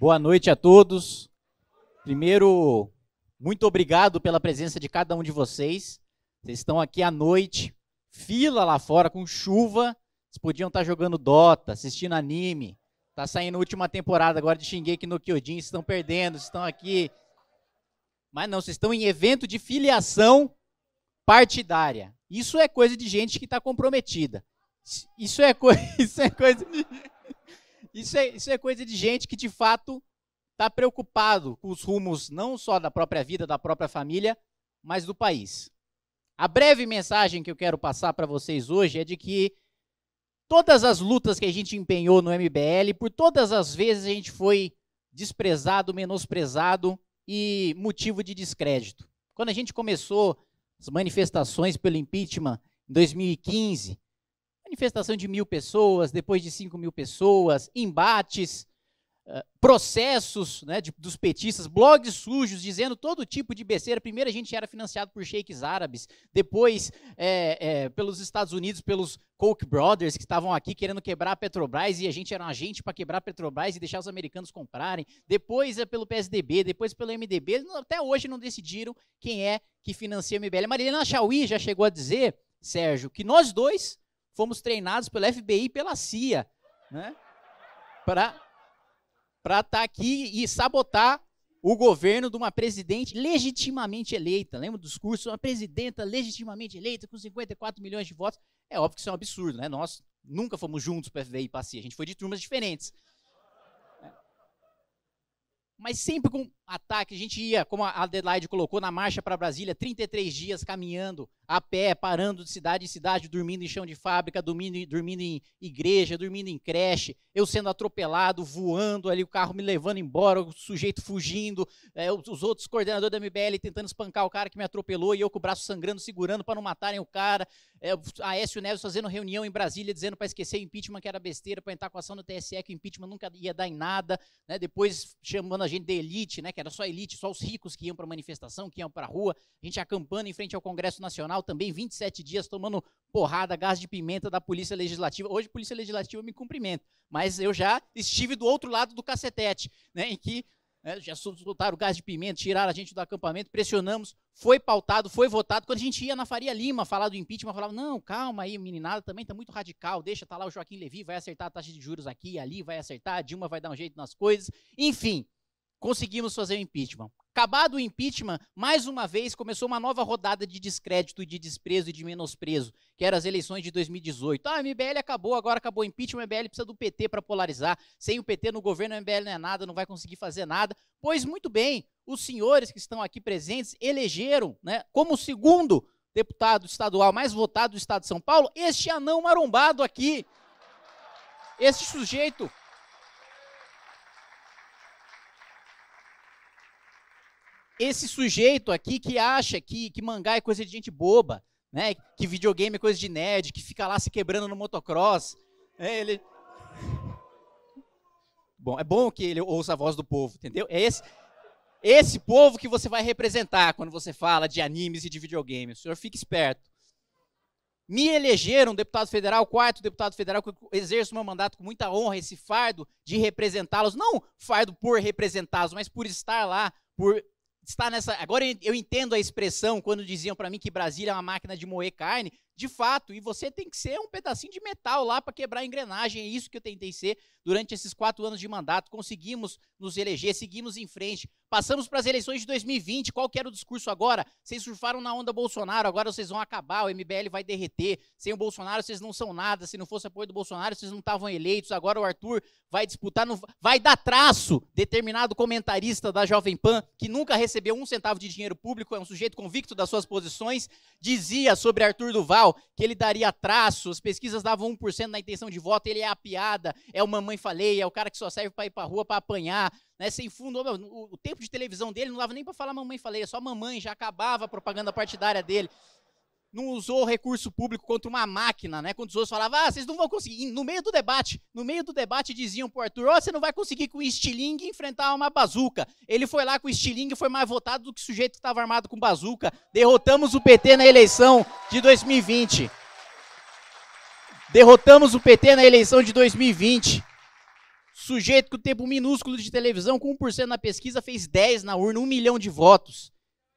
Boa noite a todos. Primeiro, muito obrigado pela presença de cada um de vocês. Vocês estão aqui à noite, fila lá fora com chuva. Vocês podiam estar jogando Dota, assistindo anime. Tá saindo a última temporada agora de Shingeki no Kyojin, vocês estão perdendo, vocês estão aqui. Mas não, vocês estão em evento de filiação partidária. Isso é coisa de gente que está comprometida. Isso é, coisa. Isso é coisa de... Isso é, isso é coisa de gente que de fato está preocupado com os rumos não só da própria vida, da própria família, mas do país. A breve mensagem que eu quero passar para vocês hoje é de que todas as lutas que a gente empenhou no MBL, por todas as vezes a gente foi desprezado, menosprezado e motivo de descrédito. Quando a gente começou as manifestações pelo impeachment em 2015, manifestação de mil pessoas, depois de cinco mil pessoas, embates, eh, processos né, de, dos petistas, blogs sujos dizendo todo tipo de besteira. Primeiro a gente era financiado por sheiks árabes, depois é, é, pelos Estados Unidos, pelos Koch Brothers que estavam aqui querendo quebrar a Petrobras e a gente era um agente para quebrar a Petrobras e deixar os americanos comprarem. Depois é pelo PSDB, depois pelo MDB. Até hoje não decidiram quem é que financia o MBL. A Marilena Chauí já chegou a dizer, Sérgio, que nós dois fomos treinados pelo FBI e pela CIA, né? Para estar tá aqui e sabotar o governo de uma presidente legitimamente eleita. Lembra do discurso? Uma presidenta legitimamente eleita com 54 milhões de votos. É óbvio que isso é um absurdo, né? Nós nunca fomos juntos para FBI e para a CIA. A gente foi de turmas diferentes. Mas sempre com ataque, a gente ia, como a Adelaide colocou, na marcha para Brasília, 33 dias caminhando a pé, parando de cidade em cidade, dormindo em chão de fábrica, dormindo, dormindo em igreja, dormindo em creche, eu sendo atropelado, voando ali, o carro me levando embora, o sujeito fugindo, é, os outros coordenadores da MBL tentando espancar o cara que me atropelou e eu com o braço sangrando, segurando para não matarem o cara, é, Aécio Neves fazendo reunião em Brasília, dizendo para esquecer impeachment que era besteira, para entrar com ação no TSE, que o impeachment nunca ia dar em nada, né? depois chamando a gente de elite, né? que era só elite, só os ricos que iam para manifestação, que iam para a rua. A gente acampando em frente ao Congresso Nacional, também 27 dias tomando porrada, gás de pimenta da Polícia Legislativa. Hoje, Polícia Legislativa me cumprimenta, mas eu já estive do outro lado do cacetete, né, em que né, já soltaram gás de pimenta, tiraram a gente do acampamento, pressionamos, foi pautado, foi votado. Quando a gente ia na Faria Lima falar do impeachment, falava: não, calma aí, meninada também tá muito radical, deixa tá lá o Joaquim Levi, vai acertar a taxa de juros aqui e ali, vai acertar, a Dilma vai dar um jeito nas coisas. Enfim, conseguimos fazer o impeachment. Acabado o impeachment, mais uma vez começou uma nova rodada de descrédito, de desprezo e de menosprezo, que eram as eleições de 2018. Ah, a MBL acabou, agora acabou o impeachment, a MBL precisa do PT para polarizar. Sem o PT no governo, a MBL não é nada, não vai conseguir fazer nada. Pois muito bem, os senhores que estão aqui presentes elegeram, né, como segundo deputado estadual mais votado do estado de São Paulo, este anão marombado aqui. Este sujeito esse sujeito aqui que acha que, que mangá é coisa de gente boba, né? Que videogame é coisa de nerd, que fica lá se quebrando no motocross. É, ele... Bom, é bom que ele ouça a voz do povo, entendeu? É esse, esse povo que você vai representar quando você fala de animes e de videogame. O senhor fique esperto. Me elegeram deputado federal, quarto deputado federal, que exerço meu mandato com muita honra, esse fardo de representá-los, não fardo por representá-los, mas por estar lá, por está nessa. Agora eu entendo a expressão quando diziam para mim que Brasília é uma máquina de moer carne de fato, e você tem que ser um pedacinho de metal lá para quebrar a engrenagem. É isso que eu tentei ser durante esses quatro anos de mandato. Conseguimos nos eleger, seguimos em frente. Passamos para as eleições de 2020. Qual que era o discurso agora? Vocês surfaram na onda Bolsonaro, agora vocês vão acabar, o MBL vai derreter. Sem o Bolsonaro, vocês não são nada. Se não fosse apoio do Bolsonaro, vocês não estavam eleitos. Agora o Arthur vai disputar, vai dar traço. Determinado comentarista da Jovem Pan, que nunca recebeu um centavo de dinheiro público, é um sujeito convicto das suas posições, dizia sobre Arthur Duval que ele daria traço, as pesquisas davam 1% na intenção de voto, ele é a piada, é o mamãe falei, é o cara que só serve para ir para rua para apanhar, né, sem fundo. O, o tempo de televisão dele não dava nem para falar mamãe falei, é só mamãe, já acabava a propaganda partidária dele não usou recurso público contra uma máquina, né? Quando os outros falavam, ah, vocês não vão conseguir. no meio do debate, no meio do debate diziam pro Arthur, ó, oh, você não vai conseguir com o estilingue enfrentar uma bazuca. Ele foi lá com o estilingue, foi mais votado do que o sujeito que estava armado com bazuca. Derrotamos o PT na eleição de 2020. Derrotamos o PT na eleição de 2020. Sujeito com tempo minúsculo de televisão, com 1% na pesquisa, fez 10 na urna, 1 milhão de votos.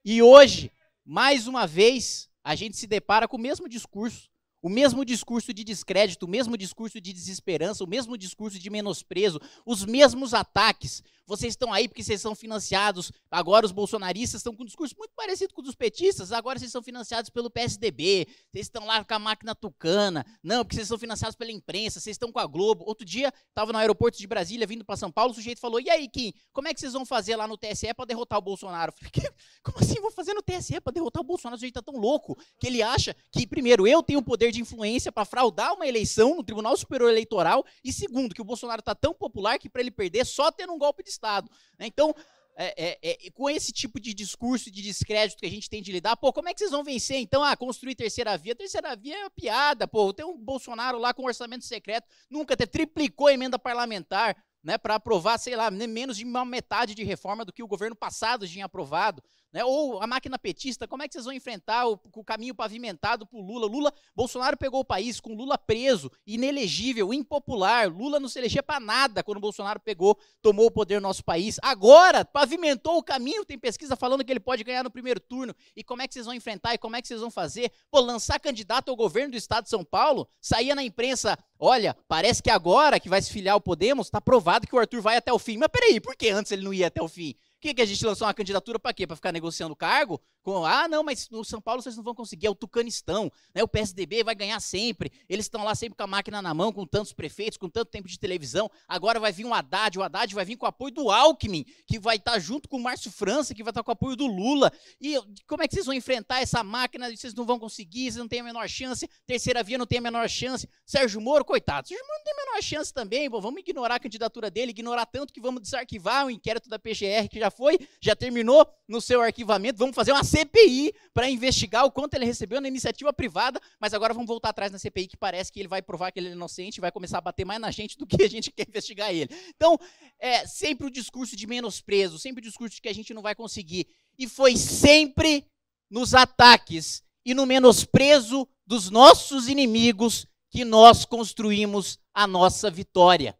E hoje, mais uma vez, a gente se depara com o mesmo discurso, o mesmo discurso de descrédito, o mesmo discurso de desesperança, o mesmo discurso de menosprezo, os mesmos ataques, vocês estão aí porque vocês são financiados. Agora os bolsonaristas estão com um discurso muito parecido com o dos petistas, agora vocês são financiados pelo PSDB, vocês estão lá com a máquina tucana. Não, porque vocês são financiados pela imprensa, vocês estão com a Globo. Outro dia, estava no aeroporto de Brasília, vindo para São Paulo, o sujeito falou: "E aí, Kim, como é que vocês vão fazer lá no TSE para derrotar o Bolsonaro?" Eu falei, como assim vou fazer no TSE para derrotar o Bolsonaro? O sujeito está tão louco que ele acha que primeiro eu tenho o poder de influência para fraudar uma eleição no Tribunal Superior Eleitoral e segundo que o Bolsonaro está tão popular que para ele perder só tendo um golpe de Estado. Né? Então, é, é, é, com esse tipo de discurso de descrédito que a gente tem de lidar, pô, como é que vocês vão vencer então? Ah, construir terceira via. Terceira via é uma piada, pô. Tem um Bolsonaro lá com orçamento secreto, nunca até triplicou a emenda parlamentar, né, para aprovar, sei lá, né, menos de uma metade de reforma do que o governo passado tinha aprovado né? Ou a máquina petista, como é que vocês vão enfrentar o, o caminho pavimentado pro Lula? Lula, Bolsonaro pegou o país com Lula preso, inelegível, impopular. Lula não se elegia para nada quando Bolsonaro pegou, tomou o poder no nosso país. Agora pavimentou o caminho, tem pesquisa falando que ele pode ganhar no primeiro turno. E como é que vocês vão enfrentar e como é que vocês vão fazer? Pô, lançar candidato ao governo do estado de São Paulo, saía na imprensa, olha, parece que agora que vai se filiar o Podemos, tá provado que o Arthur vai até o fim. Mas peraí, por que antes ele não ia até o fim? que, que a gente lançou uma candidatura para quê? Para ficar negociando cargo? com ah, não, mas no São Paulo vocês não vão conseguir, é o Tucanistão, né? O PSDB vai ganhar sempre. Eles estão lá sempre com a máquina na mão, com tantos prefeitos, com tanto tempo de televisão. Agora vai vir um Haddad, o Haddad vai vir com o apoio do Alckmin, que vai estar tá junto com o Márcio França, que vai estar tá com o apoio do Lula. E como é que vocês vão enfrentar essa máquina? Vocês não vão conseguir, vocês não têm a menor chance. Terceira via não tem a menor chance. Sérgio Moro, coitado, Sérgio Moro não tem a menor chance também. Bom, vamos ignorar a candidatura dele, ignorar tanto que vamos desarquivar o inquérito da PGR que já foi, já terminou no seu arquivamento. Vamos fazer uma CPI para investigar o quanto ele recebeu na iniciativa privada, mas agora vamos voltar atrás na CPI, que parece que ele vai provar que ele é inocente e vai começar a bater mais na gente do que a gente quer investigar ele. Então, é sempre o discurso de menosprezo, sempre o discurso de que a gente não vai conseguir. E foi sempre nos ataques e no menosprezo dos nossos inimigos que nós construímos a nossa vitória.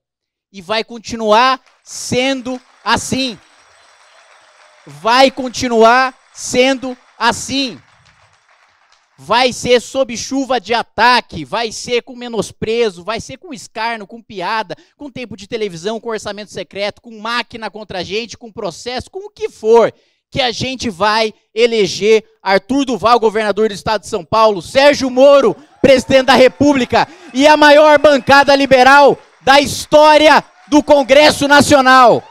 E vai continuar sendo assim. Vai continuar sendo assim. Vai ser sob chuva de ataque, vai ser com menosprezo, vai ser com escarno, com piada, com tempo de televisão, com orçamento secreto, com máquina contra a gente, com processo, com o que for, que a gente vai eleger Arthur Duval, governador do estado de São Paulo, Sérgio Moro, presidente da República e a maior bancada liberal da história do Congresso Nacional.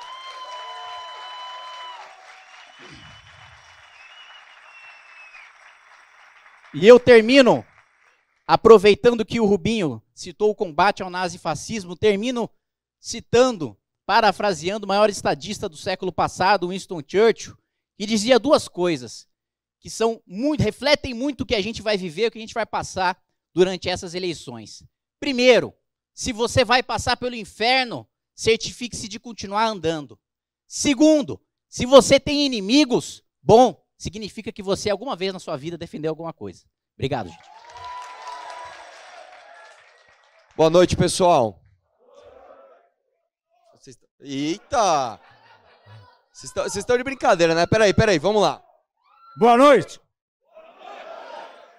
E eu termino aproveitando que o Rubinho citou o combate ao nazifascismo, termino citando, parafraseando o maior estadista do século passado, Winston Churchill, que dizia duas coisas que são muito, refletem muito o que a gente vai viver, o que a gente vai passar durante essas eleições. Primeiro, se você vai passar pelo inferno, certifique-se de continuar andando. Segundo, se você tem inimigos, bom, significa que você alguma vez na sua vida defendeu alguma coisa. Obrigado, gente. Boa noite, pessoal. Eita! Vocês estão de brincadeira, né? Peraí, peraí, vamos lá. Boa noite!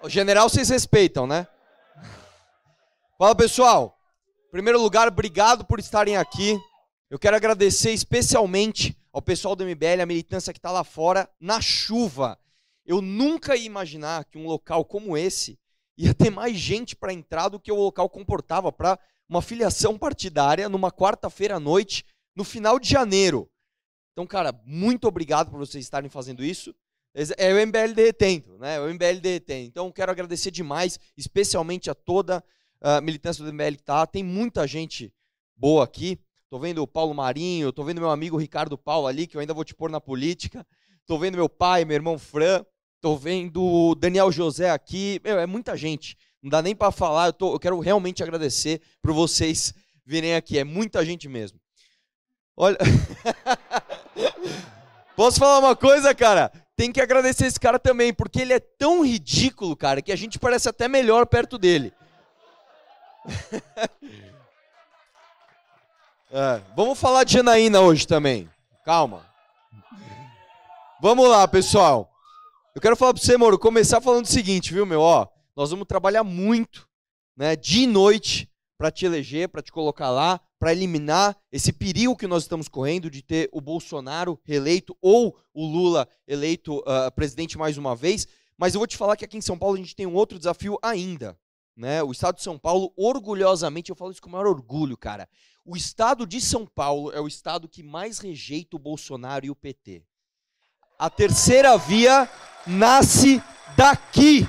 O general vocês respeitam, né? Fala, pessoal. Em primeiro lugar, obrigado por estarem aqui. Eu quero agradecer especialmente ao pessoal do MBL, a militância que está lá fora, na chuva. Eu nunca ia imaginar que um local como esse ia ter mais gente para entrar do que o local comportava para uma filiação partidária numa quarta-feira à noite, no final de janeiro. Então, cara, muito obrigado por vocês estarem fazendo isso. É o MBL derretendo, né? É o MBL derretendo. Então, quero agradecer demais, especialmente a toda a ah, militância do MBL que está. Tem muita gente boa aqui. Tô vendo o Paulo Marinho, tô vendo meu amigo Ricardo Paulo ali, que eu ainda vou te pôr na política. tô vendo meu pai, meu irmão Fran. tô vendo o Daniel José aqui. Meu, é muita gente. Não dá nem para falar. Eu, tô, eu quero realmente agradecer por vocês virem aqui. É muita gente mesmo. Olha. Posso falar uma coisa, cara? Tem que agradecer esse cara também, porque ele é tão ridículo, cara, que a gente parece até melhor perto dele. É, vamos falar de Janaína hoje também. Calma. Vamos lá, pessoal. Eu quero falar para você, Moro, começar falando o seguinte, viu, meu? Ó, nós vamos trabalhar muito, né, de noite, para te eleger, para te colocar lá, para eliminar esse perigo que nós estamos correndo de ter o Bolsonaro reeleito ou o Lula eleito uh, presidente mais uma vez. Mas eu vou te falar que aqui em São Paulo a gente tem um outro desafio ainda. Né? O estado de São Paulo, orgulhosamente, eu falo isso com o maior orgulho, cara. O estado de São Paulo é o estado que mais rejeita o Bolsonaro e o PT. A terceira via nasce daqui.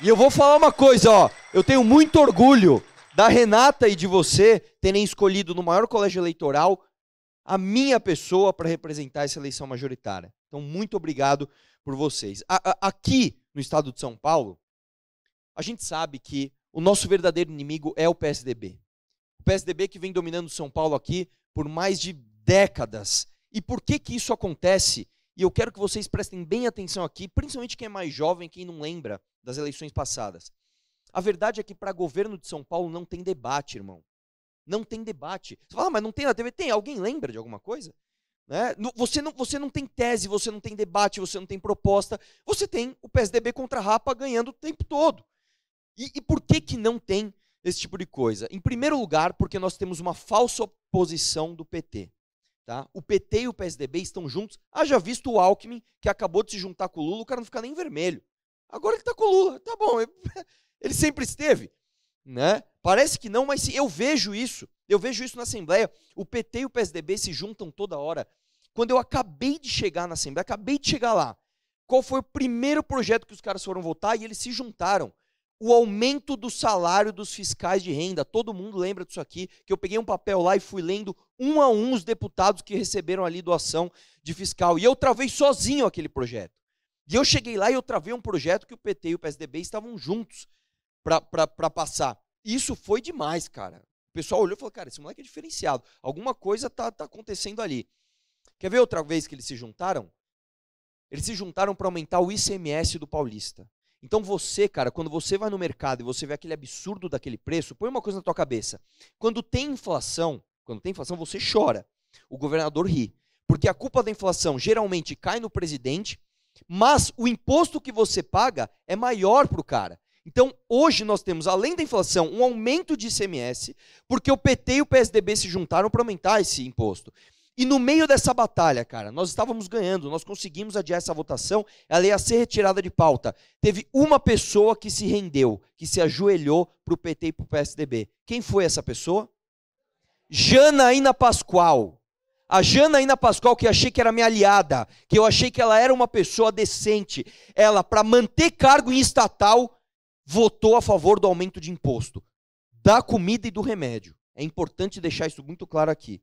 E eu vou falar uma coisa, ó. Eu tenho muito orgulho da Renata e de você terem escolhido no maior colégio eleitoral a minha pessoa para representar essa eleição majoritária. Então, muito obrigado por vocês. A, a, aqui no estado de São Paulo, a gente sabe que o nosso verdadeiro inimigo é o PSDB. O PSDB que vem dominando São Paulo aqui por mais de décadas. E por que que isso acontece? E eu quero que vocês prestem bem atenção aqui, principalmente quem é mais jovem, quem não lembra das eleições passadas. A verdade é que para governo de São Paulo não tem debate, irmão. Não tem debate. Você fala, ah, mas não tem na TV? Tem. Alguém lembra de alguma coisa? Né? Você, não, você não tem tese, você não tem debate, você não tem proposta. Você tem o PSDB contra a Rapa ganhando o tempo todo. E, e por que, que não tem esse tipo de coisa? Em primeiro lugar, porque nós temos uma falsa oposição do PT. Tá? O PT e o PSDB estão juntos. Haja visto o Alckmin, que acabou de se juntar com o Lula, o cara não fica nem vermelho. Agora ele está com o Lula. Tá bom, ele sempre esteve. Né? Parece que não, mas sim, eu vejo isso. Eu vejo isso na Assembleia. O PT e o PSDB se juntam toda hora. Quando eu acabei de chegar na Assembleia, acabei de chegar lá, qual foi o primeiro projeto que os caras foram votar e eles se juntaram? o aumento do salário dos fiscais de renda. Todo mundo lembra disso aqui, que eu peguei um papel lá e fui lendo um a um os deputados que receberam ali doação de fiscal. E eu travei sozinho aquele projeto. E eu cheguei lá e eu travei um projeto que o PT e o PSDB estavam juntos para passar. Isso foi demais, cara. O pessoal olhou e falou, cara, esse moleque é diferenciado. Alguma coisa tá, tá acontecendo ali. Quer ver outra vez que eles se juntaram? Eles se juntaram para aumentar o ICMS do Paulista. Então você, cara, quando você vai no mercado e você vê aquele absurdo daquele preço, põe uma coisa na tua cabeça. Quando tem inflação, quando tem inflação, você chora. O governador ri. Porque a culpa da inflação geralmente cai no presidente, mas o imposto que você paga é maior para o cara. Então, hoje nós temos, além da inflação, um aumento de ICMS, porque o PT e o PSDB se juntaram para aumentar esse imposto. E no meio dessa batalha, cara, nós estávamos ganhando, nós conseguimos adiar essa votação, ela ia ser retirada de pauta. Teve uma pessoa que se rendeu, que se ajoelhou para o PT e para o PSDB. Quem foi essa pessoa? Janaína Pascoal. A Janaína Pascoal, que eu achei que era minha aliada, que eu achei que ela era uma pessoa decente, ela, para manter cargo em estatal, votou a favor do aumento de imposto da comida e do remédio. É importante deixar isso muito claro aqui.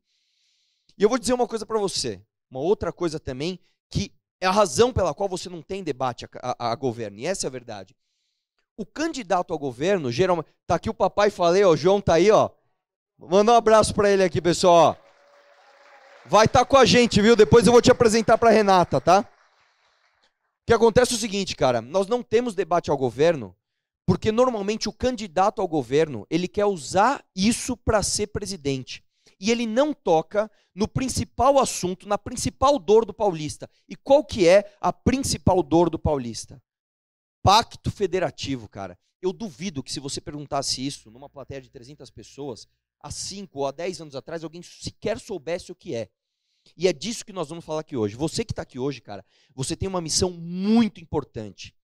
E eu vou dizer uma coisa para você, uma outra coisa também, que é a razão pela qual você não tem debate a, a, a governo, e essa é a verdade. O candidato ao governo, geralmente, tá aqui o papai, falei, ó, o João tá aí, ó. Manda um abraço para ele aqui, pessoal. Vai estar tá com a gente, viu? Depois eu vou te apresentar para Renata, tá? O que acontece é o seguinte, cara, nós não temos debate ao governo, porque normalmente o candidato ao governo, ele quer usar isso para ser presidente e ele não toca no principal assunto, na principal dor do paulista. E qual que é a principal dor do paulista? Pacto federativo, cara. Eu duvido que se você perguntasse isso numa plateia de 300 pessoas, há 5 ou há 10 anos atrás, alguém sequer soubesse o que é. E é disso que nós vamos falar aqui hoje. Você que está aqui hoje, cara, você tem uma missão muito importante.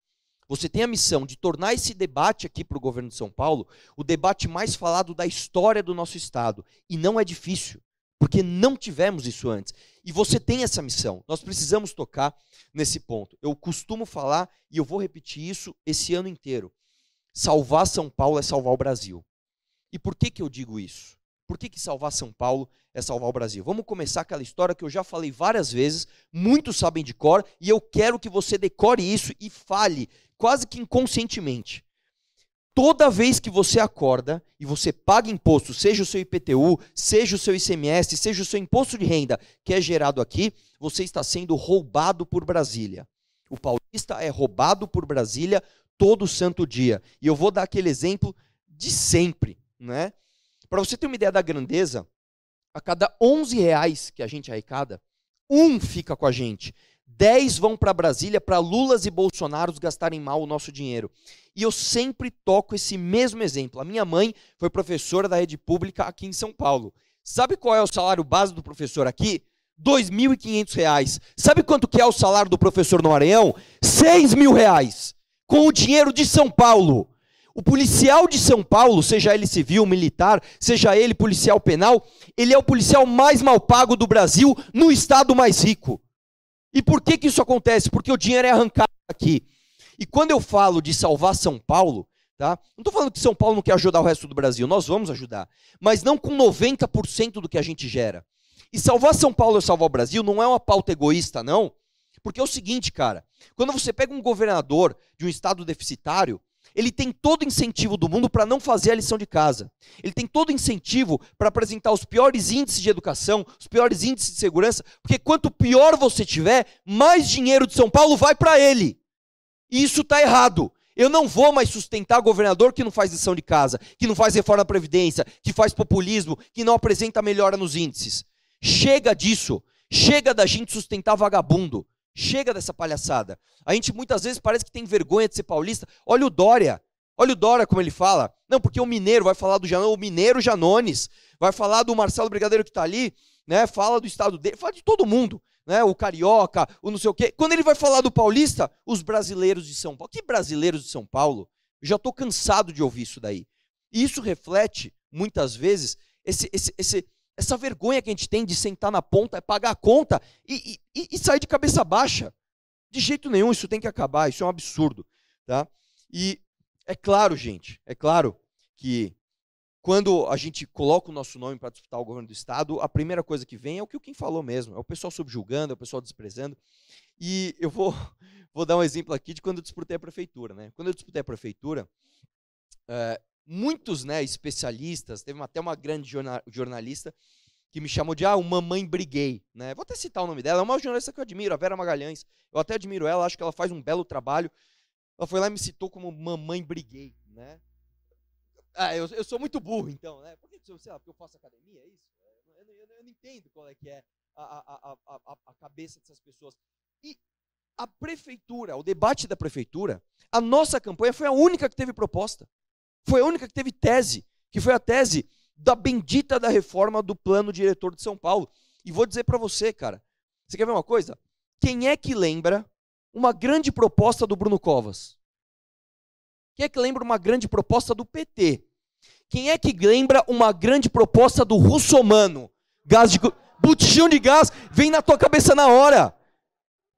Você tem a missão de tornar esse debate aqui para o governo de São Paulo o debate mais falado da história do nosso Estado. E não é difícil, porque não tivemos isso antes. E você tem essa missão. Nós precisamos tocar nesse ponto. Eu costumo falar, e eu vou repetir isso esse ano inteiro: salvar São Paulo é salvar o Brasil. E por que, que eu digo isso? Por que, que salvar São Paulo é salvar o Brasil. Vamos começar aquela história que eu já falei várias vezes, muitos sabem de cor, e eu quero que você decore isso e fale, quase que inconscientemente. Toda vez que você acorda e você paga imposto, seja o seu IPTU, seja o seu ICMS, seja o seu imposto de renda que é gerado aqui, você está sendo roubado por Brasília. O paulista é roubado por Brasília todo santo dia. E eu vou dar aquele exemplo de sempre, né? Para você ter uma ideia da grandeza, a cada 11 reais que a gente arrecada, um fica com a gente. 10 vão para Brasília para Lulas e Bolsonaros gastarem mal o nosso dinheiro. E eu sempre toco esse mesmo exemplo. A minha mãe foi professora da rede pública aqui em São Paulo. Sabe qual é o salário base do professor aqui? R$ 2.500. Sabe quanto que é o salário do professor no Areão? R$ 6.000. Com o dinheiro de São Paulo. O policial de São Paulo, seja ele civil, militar, seja ele policial penal, ele é o policial mais mal pago do Brasil no estado mais rico. E por que, que isso acontece? Porque o dinheiro é arrancado aqui. E quando eu falo de salvar São Paulo, tá? não estou falando que São Paulo não quer ajudar o resto do Brasil, nós vamos ajudar, mas não com 90% do que a gente gera. E salvar São Paulo e salvar o Brasil não é uma pauta egoísta, não. Porque é o seguinte, cara, quando você pega um governador de um estado deficitário, ele tem todo incentivo do mundo para não fazer a lição de casa. Ele tem todo incentivo para apresentar os piores índices de educação, os piores índices de segurança, porque quanto pior você tiver, mais dinheiro de São Paulo vai para ele. E isso está errado. Eu não vou mais sustentar governador que não faz lição de casa, que não faz reforma da Previdência, que faz populismo, que não apresenta melhora nos índices. Chega disso. Chega da gente sustentar vagabundo. Chega dessa palhaçada. A gente muitas vezes parece que tem vergonha de ser paulista. Olha o Dória. Olha o Dória como ele fala. Não, porque o mineiro vai falar do Janão, o mineiro Janones, vai falar do Marcelo Brigadeiro que está ali, né? Fala do estado dele, fala de todo mundo, né? O carioca, o não sei o quê. Quando ele vai falar do paulista, os brasileiros de São Paulo. Que brasileiros de São Paulo? Eu já estou cansado de ouvir isso daí. E isso reflete muitas vezes esse, esse, esse essa vergonha que a gente tem de sentar na ponta, é pagar a conta e, e, e sair de cabeça baixa. De jeito nenhum, isso tem que acabar, isso é um absurdo. Tá? E é claro, gente, é claro que quando a gente coloca o nosso nome para disputar o governo do Estado, a primeira coisa que vem é o que o Kim falou mesmo, é o pessoal subjugando, é o pessoal desprezando. E eu vou, vou dar um exemplo aqui de quando eu disputei a prefeitura. Né? Quando eu disputei a prefeitura, eh, muitos né, especialistas, teve até uma grande jornalista que me chamou de ah, uma mamãe briguei, né? Vou até citar o nome dela, é uma jornalista que eu admiro, a Vera Magalhães. Eu até admiro ela, acho que ela faz um belo trabalho. Ela foi lá e me citou como mamãe briguei, né? Ah, eu, eu sou muito burro, então, né? Por que, sei lá, porque eu faço academia, é isso? Eu, eu, eu não entendo qual é que é a, a, a, a cabeça dessas pessoas. E a prefeitura, o debate da prefeitura, a nossa campanha foi a única que teve proposta. Foi a única que teve tese, que foi a tese da bendita da reforma do plano diretor de São Paulo. E vou dizer para você, cara, você quer ver uma coisa? Quem é que lembra uma grande proposta do Bruno Covas? Quem é que lembra uma grande proposta do PT? Quem é que lembra uma grande proposta do russomano? Gás de botijão de gás vem na tua cabeça na hora. O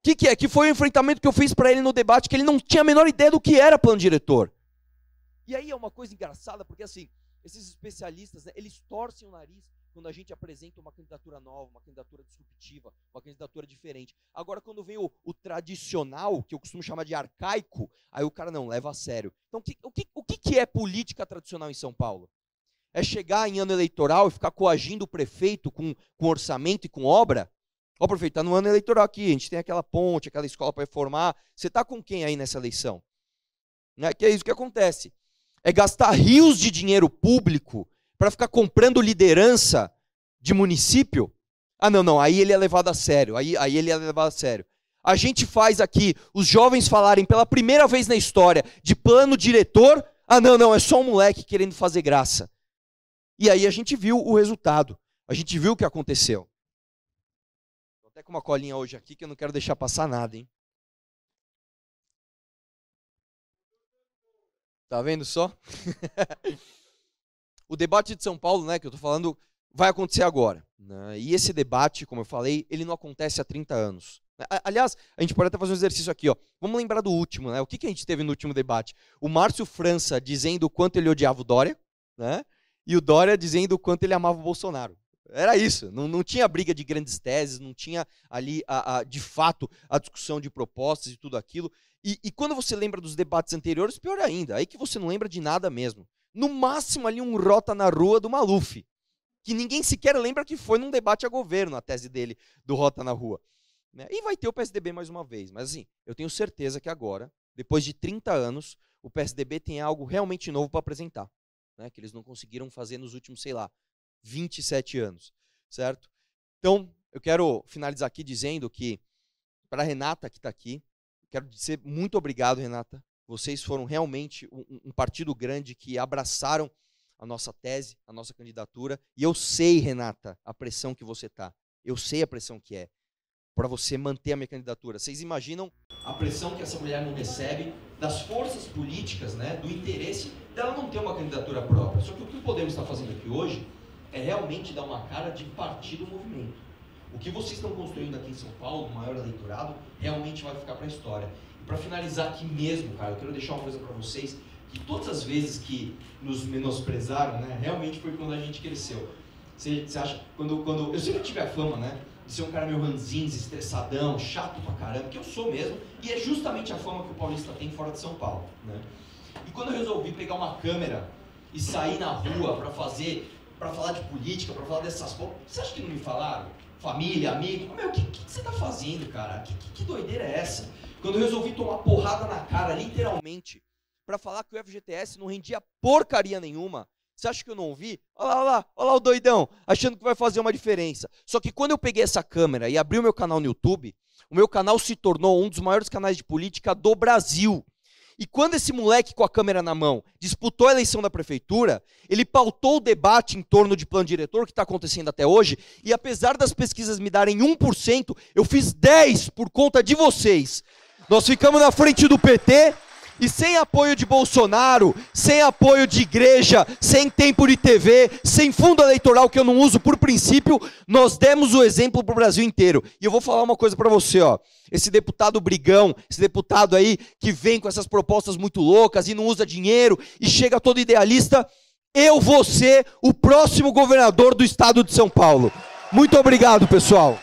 que, que é? Que foi o enfrentamento que eu fiz para ele no debate, que ele não tinha a menor ideia do que era plano diretor. E aí é uma coisa engraçada, porque assim, esses especialistas, né, eles torcem o nariz quando a gente apresenta uma candidatura nova, uma candidatura disruptiva, uma candidatura diferente. Agora, quando vem o, o tradicional, que eu costumo chamar de arcaico, aí o cara não leva a sério. Então, que, o, que, o que é política tradicional em São Paulo? É chegar em ano eleitoral e ficar coagindo o prefeito com, com orçamento e com obra? Ó, oh, prefeito, tá no ano eleitoral aqui, a gente tem aquela ponte, aquela escola para reformar. Você tá com quem aí nessa eleição? Né? Que é isso que acontece é gastar rios de dinheiro público para ficar comprando liderança de município? Ah, não, não, aí ele é levado a sério, aí, aí ele é levado a sério. A gente faz aqui os jovens falarem pela primeira vez na história de plano diretor. Ah, não, não, é só um moleque querendo fazer graça. E aí a gente viu o resultado. A gente viu o que aconteceu. Estou até com uma colinha hoje aqui que eu não quero deixar passar nada, hein? Tá vendo só? o debate de São Paulo, né, que eu estou falando, vai acontecer agora. Né? E esse debate, como eu falei, ele não acontece há 30 anos. Aliás, a gente pode até fazer um exercício aqui, ó. Vamos lembrar do último, né? O que, que a gente teve no último debate? O Márcio França dizendo o quanto ele odiava o Dória, né? E o Dória dizendo o quanto ele amava o Bolsonaro. Era isso. Não, não tinha briga de grandes teses, não tinha ali, a, a de fato, a discussão de propostas e tudo aquilo. E, e quando você lembra dos debates anteriores, pior ainda. Aí que você não lembra de nada mesmo. No máximo, ali um rota na rua do Maluf que ninguém sequer lembra que foi num debate a governo, a tese dele do Rota na Rua. Né? E vai ter o PSDB mais uma vez. Mas assim, eu tenho certeza que agora, depois de 30 anos, o PSDB tem algo realmente novo para apresentar. Né? Que eles não conseguiram fazer nos últimos, sei lá, 27 anos, certo? Então, eu quero finalizar aqui dizendo que, para a Renata que está aqui, quero dizer muito obrigado, Renata. Vocês foram realmente um, um partido grande que abraçaram a nossa tese, a nossa candidatura. E eu sei, Renata, a pressão que você está. Eu sei a pressão que é para você manter a minha candidatura. Vocês imaginam a pressão que essa mulher não recebe das forças políticas, né, do interesse dela não ter uma candidatura própria. Só que o que podemos estar fazendo aqui hoje é realmente dar uma cara de partir do movimento. O que vocês estão construindo aqui em São Paulo, o maior eleitorado, realmente vai ficar para a história. E para finalizar aqui mesmo, cara, eu quero deixar uma coisa para vocês, que todas as vezes que nos menosprezaram, né, realmente foi quando a gente cresceu. Você, você acha, quando, quando, eu sempre tive a fama, né, de ser um cara meio ranzinza, estressadão, chato pra caramba, que eu sou mesmo, e é justamente a fama que o paulista tem fora de São Paulo, né. E quando eu resolvi pegar uma câmera e sair na rua para fazer para falar de política, para falar dessas coisas. Você acha que não me falaram? Família, amigo? Meu, o que, que, você tá fazendo, cara? Que, que, que doideira é essa? Quando eu resolvi tomar porrada na cara, literalmente, para falar que o FGTS não rendia porcaria nenhuma, você acha que eu não ouvi? Olha lá, olha lá, olha lá o doidão, achando que vai fazer uma diferença. Só que quando eu peguei essa câmera e abri o meu canal no YouTube, o meu canal se tornou um dos maiores canais de política do Brasil. E quando esse moleque com a câmera na mão disputou a eleição da prefeitura, ele pautou o debate em torno de plano diretor que está acontecendo até hoje. E apesar das pesquisas me darem 1%, eu fiz 10 por conta de vocês. Nós ficamos na frente do PT e sem apoio de Bolsonaro, sem apoio de igreja, sem tempo de TV, sem fundo eleitoral que eu não uso por princípio, nós demos o exemplo para o Brasil inteiro. E eu vou falar uma coisa para você, ó. Esse deputado brigão, esse deputado aí que vem com essas propostas muito loucas e não usa dinheiro e chega todo idealista, eu vou ser o próximo governador do estado de São Paulo. Muito obrigado, pessoal.